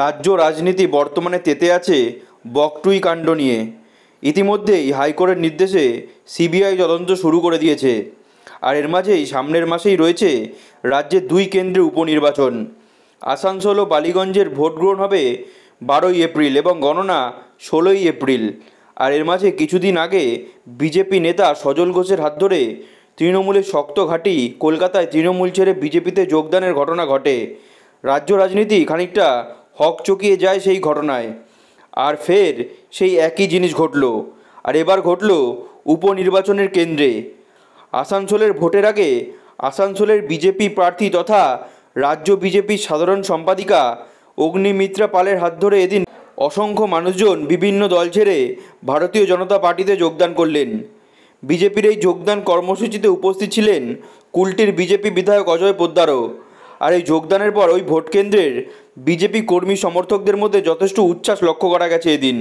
রাজ্য রাজনীতি বর্তমানে তেতে আছে বকটুই কাণ্ড নিয়ে ইতিমধ্যেই হাইকোর্টের নির্দেশে সিবিআই তদন্ত শুরু করে দিয়েছে আর এর মাঝেই সামনের মাসেই রয়েছে রাজ্যে দুই কেন্দ্রে উপনির্বাচন আসানসোল ও বালিগঞ্জের ভোটগ্রহণ হবে বারোই এপ্রিল এবং গণনা ষোলোই এপ্রিল আর এর মাঝে কিছুদিন আগে বিজেপি নেতা সজল ঘোষের হাত ধরে তৃণমূলের শক্ত ঘাঁটি কলকাতায় তৃণমূল ছেড়ে বিজেপিতে যোগদানের ঘটনা ঘটে রাজ্য রাজনীতি খানিকটা হক চকিয়ে যায় সেই ঘটনায় আর ফের সেই একই জিনিস ঘটল আর এবার ঘটল উপনির্বাচনের কেন্দ্রে আসানসোলের ভোটের আগে আসানসোলের বিজেপি প্রার্থী তথা রাজ্য বিজেপির সাধারণ সম্পাদিকা অগ্নিমিত্রা পালের হাত ধরে এদিন অসংখ্য মানুষজন বিভিন্ন দল ছেড়ে ভারতীয় জনতা পার্টিতে যোগদান করলেন বিজেপির এই যোগদান কর্মসূচিতে উপস্থিত ছিলেন কুলটির বিজেপি বিধায়ক অজয় পোদ্দারও আর এই যোগদানের পর ওই ভোট কেন্দ্রের বিজেপি কর্মী সমর্থকদের মধ্যে যথেষ্ট উচ্ছ্বাস লক্ষ্য করা গেছে এদিন